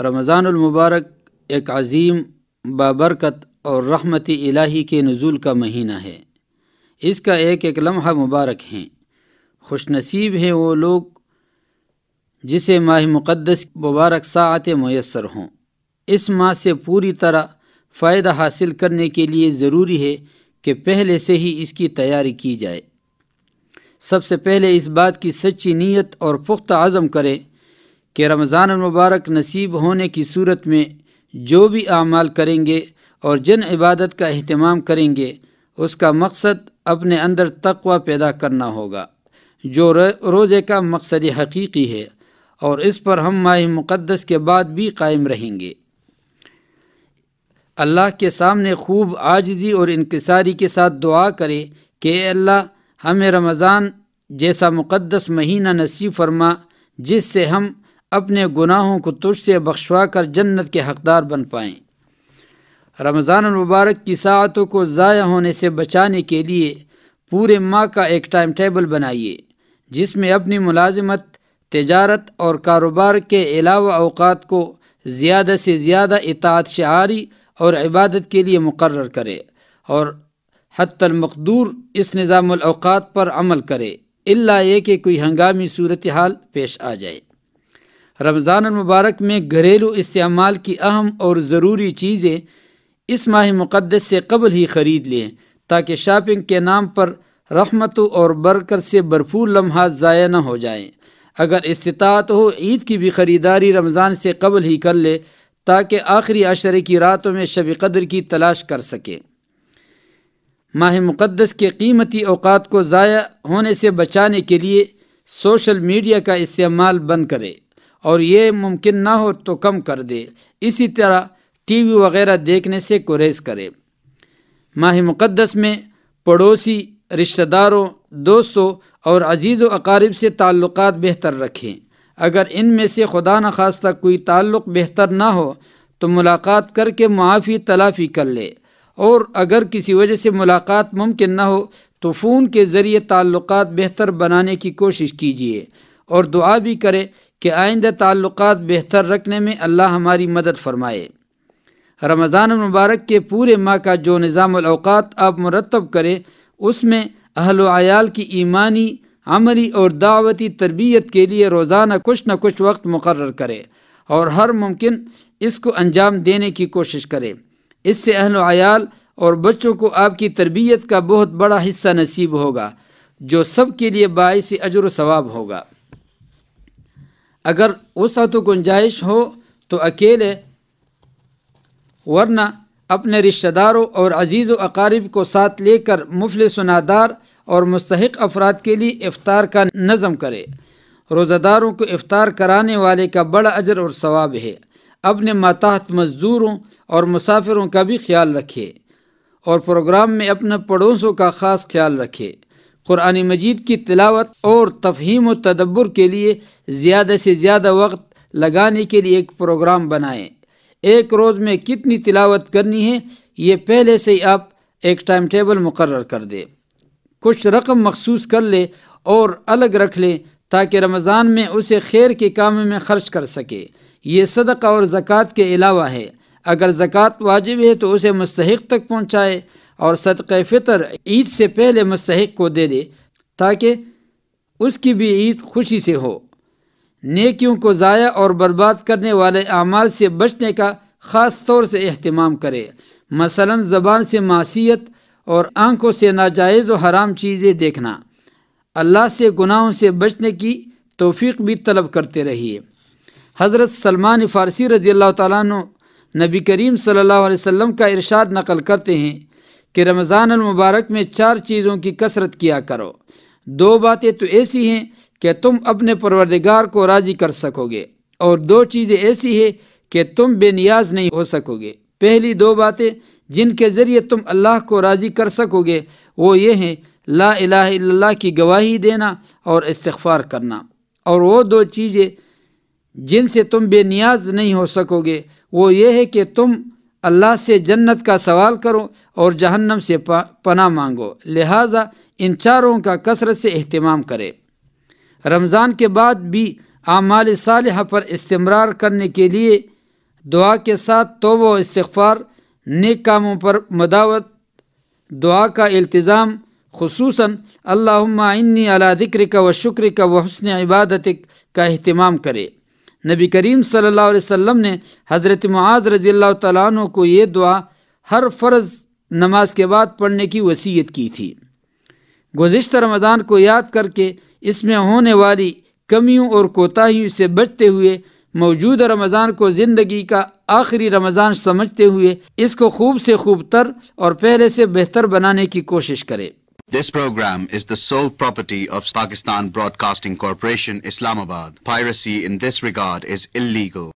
रमज़ानमबारक एक अजीम बाबरकत और रहमत इलाही के नज़ुल का महीना है इसका एक एक लम्हा मुबारक हैं खुशनसीब नसीब हैं वो लोग जिसे माह मुक़दस मुबारक सात मैसर हों इस माह से पूरी तरह फ़ायदा हासिल करने के लिए ज़रूरी है कि पहले से ही इसकी तैयारी की जाए सबसे पहले इस बात की सच्ची नीयत और पुख्त आज़म करें कि रमज़ान मुबारक नसीब होने की सूरत में जो भी आमाल करेंगे और जिन इबादत का अहतमाम करेंगे उसका मकसद अपने अंदर तकवा पैदा करना होगा जो रोज़े का मकसद हकीकी है और इस पर हम माह मुक़दस के बाद भी कायम रहेंगे अल्लाह के सामने खूब आजजी और इनकसारी के साथ दुआ करें कि अल्लाह हमें रमज़ान जैसा मुक़दस महीना नसीब फरमा जिससे हम अपने गुनाहों को तुझ से बख्शवा कर जन्नत के हकदार बन पाएँ रमज़ान मुबारक की सातों को ज़ाया होने से बचाने के लिए पूरे माह का एक टाइम टेबल बनाइए जिसमें अपनी मुलाजमत तजारत और कारोबार के अलावा अवकात को ज़्यादा से ज़्यादा इतात शहारी और इबादत के लिए मुकर करे और हतमकदूर इस निज़ाम पर अमल करे इल्ला कि कोई हंगामी सूरत हाल पेश आ जाए रमज़ान मुबारक में घरेलू इस्तेमाल की अहम और ज़रूरी चीज़ें इस माह मुक़दस से कबल ही ख़रीद लें ताकि शॉपिंग के नाम पर रहमत और बरकत से भरपूर लम्हा ज़ाय न हो जाए अगर इस्तात हो ईद की भी ख़रीदारी रमज़ान से कबल ही कर ले ताकि आखिरी आशरे की रातों में शब कदर की तलाश कर सके माह मुक़दस के कीमती अवकात को ज़ाय होने से बचाने के लिए सोशल मीडिया का इस्तेमाल बंद करें और ये मुमकिन ना हो तो कम कर दे इसी तरह टीवी वगैरह देखने से गुरेज करे माह मुक़दस में पड़ोसी रिश्तेदारों दोस्तों और अजीज़ व अकारब से ताल्लुक़ बेहतर रखें अगर इन में से खुदा न खास्ता कोई ताल्लुक़ बेहतर ना हो तो मुलाकात करके मुआफ़ी तलाफ़ी कर ले और अगर किसी वजह से मुलाकात मुमकिन ना हो तो फ़ोन के ज़रिए ताल्लुक़ बेहतर बनाने की कोशिश कीजिए और दुआ भी करें कि आइंदा ताल्लुक बेहतर रखने में अल्लाह हमारी मदद फरमाए रमज़ान मुबारक के पूरे माह का जो निज़ामत आप मरतब करें उसमें अहल आयाल की ईमानी अमली और दावती तरबियत के लिए रोज़ाना कुछ न कुछ वक्त मुकर करें और हर मुमकिन इसको अंजाम देने की कोशिश करें इससे अहल आयाल और बच्चों को आपकी तरबियत का बहुत बड़ा हिस्सा नसीब होगा जो सब के लिए बायस अजर सवाब होगा अगर वसत गुंजाइश हो तो अकेले वरना अपने रिश्तेदारों और अजीज़ व अकारीब को साथ लेकर मुफल सुनादार और मुस्तक अफराद के लिए इफ़ार का नज़म करे रोज़ादारों को इफ़ार कराने वाले का बड़ा अजर और सवाब है अपने माताहत मज़दूरों और मुसाफिरों का भी ख्याल रखे और प्रोग्राम में अपने पड़ोसों का ख़ास ख्याल रखे कुरान मजीद की तिलावत और तफहीम व तदब्बर के लिए ज़्यादा से ज़्यादा वक्त लगाने के लिए एक प्रोग्राम बनाएं एक रोज़ में कितनी तिलावत करनी है ये पहले से ही आप एक टाइम टेबल मुकर कर दें कुछ रकम मखसूस कर ले और अलग रख लें ताकि रमज़ान में उसे खैर के काम में खर्च कर सके ये सदका और ज़क़़त के अलावा है अगर ज़क़़त वाजिब है तो उसे मुस्तक तक पहुँचाए और सदक़ फ़ितर ईद से पहले मसहक को दे दे ताकि उसकी भी ईद खुशी से हो नेकियों को ज़ाया और बर्बाद करने वाले अमाल से बचने का ख़ास तौर से अहतमाम करे मसलन ज़बान से मासीत और आंखों से नाजायज़ और हराम चीज़ें देखना अल्लाह से गुनाहों से बचने की तोफ़ी भी तलब करते रहिए हज़रत सलमान फ़ारसी रज़ी अल्लाह नबी करीम सल्लल्लाहु अलैहि का इरशाद नकल करते हैं कि रमज़ान मुबारक में चार चीज़ों की कसरत किया करो दो बातें तो ऐसी हैं कि तुम अपने परवरदिगार को राज़ी कर सकोगे और दो चीज़ें ऐसी हैं कि तुम बेनियाज नहीं हो सकोगे पहली दो बातें जिनके ज़रिए तुम अल्लाह को राज़ी कर सकोगे वो ये हैं ला इलाह की गवाही देना और इस्तफार करना और वो दो चीज़ें जिनसे तुम बेनियाज नहीं हो सकोगे वो ये है कि तुम अल्लाह से जन्नत का सवाल करो और जहन्नम से पना मांगो लिहाजा इन चारों का कसरत से अहतमाम करें रमज़ान के बाद भी आमाल साल पर इस्तेमार करने के लिए दुआ के साथ तोबो इस्तफ़ार नेक कामों पर मदावत दुआ का इल्तज़ाम खसूस अल्लाम इन्नी अला दिक्र का व शुक्र का व हसन इबादत का अहतमाम करे नबी करीम सल्लल्लाहु अलैहि वसल्लम ने हज़रत मुआज रजी अल्लाह तु को ये दुआ हर फ़र्ज़ नमाज के बाद पढ़ने की वसीयत की थी गुज्त रमज़ान को याद करके इसमें होने वाली कमियों और कोताही से बचते हुए मौजूद रमज़ान को ज़िंदगी का आखिरी रमज़ान समझते हुए इसको खूब से खूब तर और पहले से बेहतर बनाने की कोशिश करें This program is the sole property of Pakistan Broadcasting Corporation, Islamabad. Piracy in this regard is illegal.